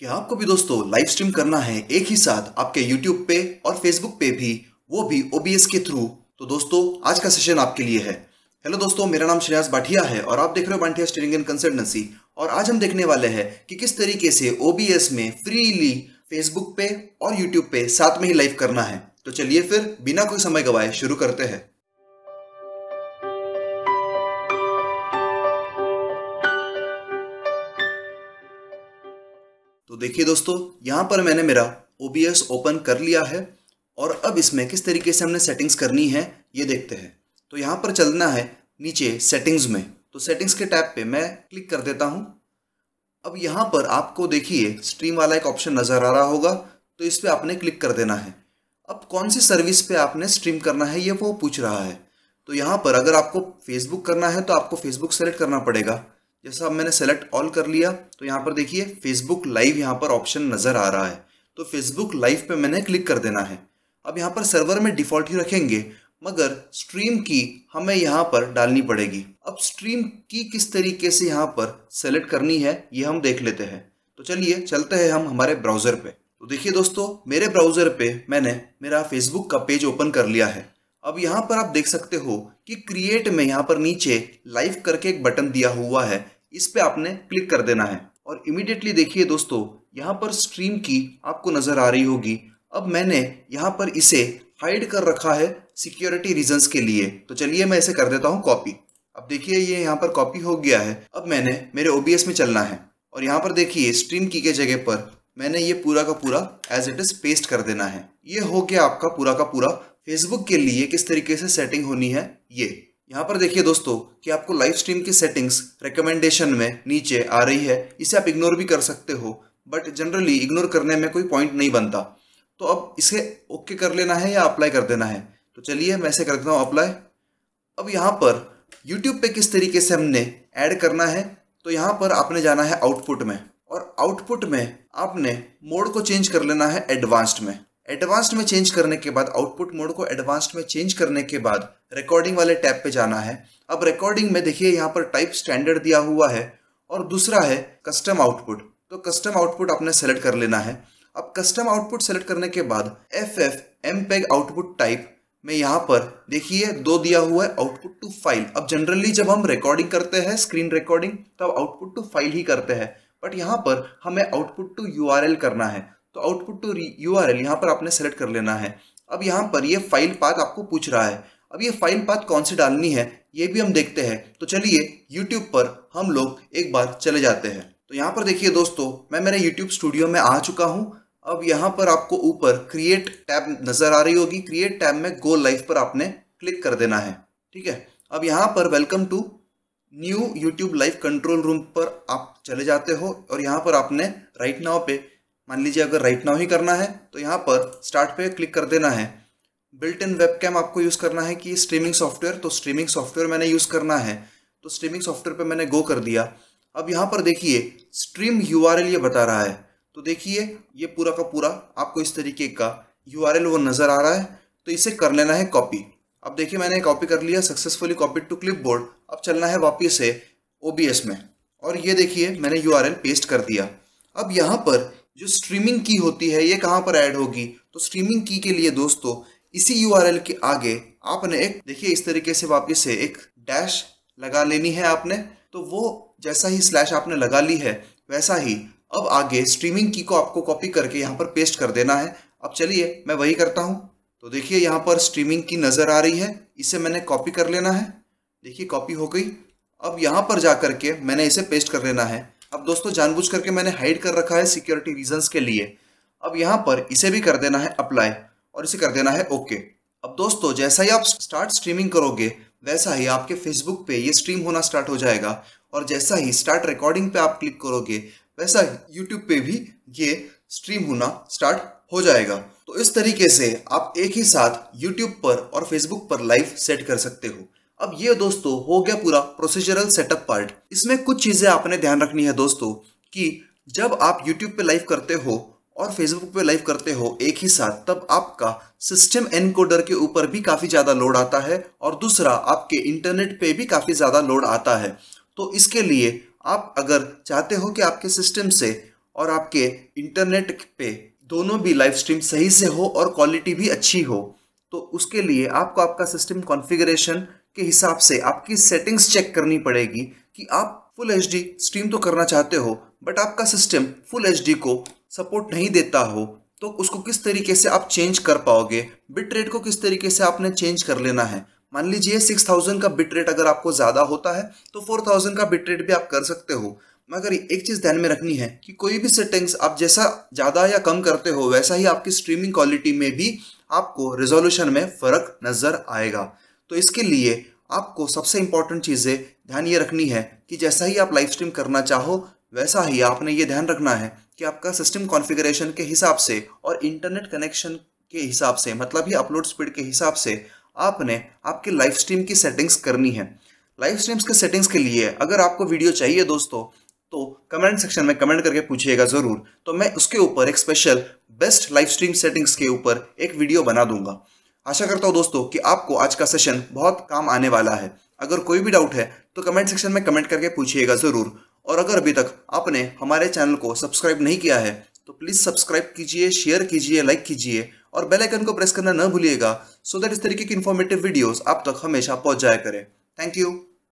क्या आपको भी दोस्तों लाइव स्ट्रीम करना है एक ही साथ आपके यूट्यूब पे और फेसबुक पे भी वो भी ओबीएस के थ्रू तो दोस्तों आज का सेशन आपके लिए है हेलो दोस्तों मेरा नाम श्रेयास बाठिया है और आप देख रहे हो भाटिया स्टेरिंग एंड कंसल्टेंसी और आज हम देखने वाले हैं कि किस तरीके से ओबीएस में फ्रीली फेसबुक पे और यूट्यूब पे साथ में ही लाइव करना है तो चलिए फिर बिना कोई समय गवाए शुरू करते हैं तो देखिए दोस्तों यहाँ पर मैंने मेरा ओ ओपन कर लिया है और अब इसमें किस तरीके से हमने सेटिंग्स करनी है ये देखते हैं तो यहाँ पर चलना है नीचे सेटिंग्स में तो सेटिंग्स के टैब पे मैं क्लिक कर देता हूँ अब यहाँ पर आपको देखिए स्ट्रीम वाला एक ऑप्शन नज़र आ रहा होगा तो इस पर आपने क्लिक कर देना है अब कौन सी सर्विस पे आपने स्ट्रीम करना है ये वो पूछ रहा है तो यहाँ पर अगर आपको फेसबुक करना है तो आपको फेसबुक सेलेक्ट करना पड़ेगा जैसा अब मैंने सेलेक्ट ऑल कर लिया तो यहाँ पर देखिए फेसबुक लाइव यहाँ पर ऑप्शन नज़र आ रहा है तो फेसबुक लाइव पे मैंने क्लिक कर देना है अब यहाँ पर सर्वर में डिफ़ॉल्ट ही रखेंगे मगर स्ट्रीम की हमें यहाँ पर डालनी पड़ेगी अब स्ट्रीम की किस तरीके से यहाँ पर सेलेक्ट करनी है ये हम देख लेते हैं तो चलिए चलते हैं हम हमारे ब्राउज़र पे तो देखिए दोस्तों मेरे ब्राउज़र पे मैंने मेरा फेसबुक का पेज ओपन कर लिया है अब यहाँ पर आप देख सकते हो कि क्रिएट में यहाँ पर नीचे लाइव करके एक बटन दिया हुआ है इस पर आपने क्लिक कर देना है और इमिडिएटली देखिए दोस्तों यहाँ पर स्ट्रीम की आपको नज़र आ रही होगी अब मैंने यहाँ पर इसे हाइड कर रखा है सिक्योरिटी रीजंस के लिए तो चलिए मैं इसे कर देता हूँ कॉपी अब देखिए ये यहाँ पर कॉपी हो गया है अब मैंने मेरे ओ में चलना है और यहाँ पर देखिए स्ट्रीम की के जगह पर मैंने ये पूरा का पूरा एज इट इज़ पेस्ट कर देना है ये हो गया आपका पूरा का पूरा फेसबुक के लिए किस तरीके से सेटिंग होनी है ये यहाँ पर देखिए दोस्तों कि आपको लाइव स्ट्रीम की सेटिंग्स रिकमेंडेशन में नीचे आ रही है इसे आप इग्नोर भी कर सकते हो बट जनरली इग्नोर करने में कोई पॉइंट नहीं बनता तो अब इसे ओके कर लेना है या अप्लाई कर देना है तो चलिए मैं इसे कर देता हूँ अप्लाई अब यहाँ पर यूट्यूब पे किस तरीके से हमने ऐड करना है तो यहाँ पर आपने जाना है आउटपुट में और आउटपुट में आपने मोड को चेंज कर लेना है एडवांस्ड में एडवांस्ड में चेंज करने के बाद आउटपुट मोड को एडवांस्ड में चेंज करने के बाद रिकॉर्डिंग वाले टैब पे जाना है अब रिकॉर्डिंग में देखिए यहाँ पर टाइप स्टैंडर्ड दिया हुआ है और दूसरा है कस्टम आउटपुट तो कस्टम आउटपुट आपने सेलेक्ट कर लेना है अब कस्टम आउटपुट सेलेक्ट करने के बाद F F M peg output type में यहाँ पर देखिए दो दिया हुआ है आउटपुट टू फाइल अब जनरली जब हम रिकॉर्डिंग करते हैं स्क्रीन रिकॉर्डिंग तब आउटपुट टू फाइल ही करते हैं बट यहाँ पर हमें आउटपुट टू यू करना है तो आउटपुट टू यू आर यहाँ पर आपने सेलेक्ट कर लेना है अब यहाँ पर ये फाइल पाथ आपको पूछ रहा है अब ये फाइल पाथ कौन सी डालनी है ये भी हम देखते हैं तो चलिए यूट्यूब पर हम लोग एक बार चले जाते हैं तो यहाँ पर देखिए दोस्तों मैं मेरे यूट्यूब स्टूडियो में आ चुका हूँ अब यहाँ पर आपको ऊपर क्रिएट टैब नज़र आ रही होगी क्रिएट टैब में गो लाइफ पर आपने क्लिक कर देना है ठीक है अब यहाँ पर welcome to new YouTube live control room पर आप चले जाते हो और यहाँ पर आपने राइट नाव पे मान लीजिए अगर राइट नाव ही करना है तो यहाँ पर स्टार्ट पे क्लिक कर देना है बिल्ट इन वेब आपको यूज़ करना है कि स्ट्रीमिंग सॉफ्टवेयर तो स्ट्रीमिंग सॉफ्टवेयर मैंने यूज़ करना है तो स्ट्रीमिंग सॉफ्टवेयर पर मैंने गो कर दिया अब यहाँ पर देखिए स्ट्रीम यू आर ये बता रहा है तो देखिए ये पूरा का पूरा आपको इस तरीके का यू आर वो नज़र आ रहा है तो इसे कर लेना है कॉपी अब देखिए मैंने कॉपी कर लिया सक्सेसफुली कॉपी टू क्लिपबोर्ड अब चलना है वापिस से ओ में और ये देखिए मैंने यू पेस्ट कर दिया अब यहाँ पर जो स्ट्रीमिंग की होती है ये कहाँ पर ऐड होगी तो स्ट्रीमिंग की के लिए दोस्तों इसी यू के आगे आपने एक देखिए इस तरीके से वापस से एक डैश लगा लेनी है आपने तो वो जैसा ही स्लैश आपने लगा ली है वैसा ही अब आगे स्ट्रीमिंग की को आपको कॉपी करके यहाँ पर पेस्ट कर देना है अब चलिए मैं वही करता हूँ तो देखिए यहाँ पर स्ट्रीमिंग की नज़र आ रही है इसे मैंने कॉपी कर लेना है देखिए कॉपी हो गई अब यहाँ पर जा करके मैंने इसे पेस्ट कर लेना है अब दोस्तों जानबूझ करके मैंने हाइड कर रखा है सिक्योरिटी रीजंस के लिए अब यहाँ पर इसे भी कर देना है अप्लाई और इसे कर देना है ओके अब दोस्तों जैसा ही आप स्टार्ट स्ट्रीमिंग करोगे वैसा ही आपके फेसबुक पे ये स्ट्रीम होना स्टार्ट हो जाएगा और जैसा ही स्टार्ट रिकॉर्डिंग पे आप क्लिक करोगे वैसा ही यूट्यूब पे भी ये स्ट्रीम होना स्टार्ट हो जाएगा तो इस तरीके से आप एक ही साथ यूट्यूब पर और फेसबुक पर लाइव सेट कर सकते हो अब ये दोस्तों हो गया पूरा प्रोसीजरल सेटअप पार्ट इसमें कुछ चीज़ें आपने ध्यान रखनी है दोस्तों कि जब आप यूट्यूब पे लाइव करते हो और फेसबुक पे लाइव करते हो एक ही साथ तब आपका सिस्टम एनकोडर के ऊपर भी काफ़ी ज़्यादा लोड आता है और दूसरा आपके इंटरनेट पे भी काफ़ी ज़्यादा लोड आता है तो इसके लिए आप अगर चाहते हो कि आपके सिस्टम से और आपके इंटरनेट पे दोनों भी लाइव स्ट्रीम सही से हो और क्वालिटी भी अच्छी हो तो उसके लिए आपको आपका सिस्टम कॉन्फ़िगरेशन के हिसाब से आपकी सेटिंग्स चेक करनी पड़ेगी कि आप फुल एच स्ट्रीम तो करना चाहते हो बट आपका सिस्टम फुल एच को सपोर्ट नहीं देता हो तो उसको किस तरीके से आप चेंज कर पाओगे बिट रेट को किस तरीके से आपने चेंज कर लेना है मान लीजिए सिक्स थाउजेंड का बिट रेट अगर आपको ज़्यादा होता है तो फोर थाउजेंड का बिट रेट भी आप कर सकते हो मगर एक चीज़ ध्यान में रखनी है कि कोई भी सेटिंग्स आप जैसा ज़्यादा या कम करते हो वैसा ही आपकी स्ट्रीमिंग क्वालिटी में भी आपको रिजोल्यूशन में फ़र्क नज़र आएगा तो इसके लिए आपको सबसे इंपॉर्टेंट चीज़ें ध्यान ये रखनी है कि जैसा ही आप लाइव स्ट्रीम करना चाहो वैसा ही आपने ये ध्यान रखना है कि आपका सिस्टम कॉन्फ़िगरेशन के हिसाब से और इंटरनेट कनेक्शन के हिसाब से मतलब ये अपलोड स्पीड के हिसाब से आपने आपके लाइव स्ट्रीम की सेटिंग्स करनी है लाइव स्ट्रीम्स के सेटिंग्स के लिए अगर आपको वीडियो चाहिए दोस्तों तो कमेंट सेक्शन में कमेंट करके पूछिएगा ज़रूर तो मैं उसके ऊपर एक special best live stream settings के ऊपर एक वीडियो बना दूंगा आशा करता हूँ दोस्तों कि आपको आज का सेशन बहुत काम आने वाला है अगर कोई भी डाउट है तो कमेंट सेक्शन में कमेंट करके पूछिएगा ज़रूर और अगर अभी तक आपने हमारे चैनल को सब्सक्राइब नहीं किया है तो प्लीज़ सब्सक्राइब कीजिए शेयर कीजिए लाइक कीजिए और बेल आइकन को प्रेस करना न भूलिएगा सो दैट इस तरीके की इन्फॉर्मेटिव वीडियोस आप तक हमेशा पहुंच जाया करें थैंक यू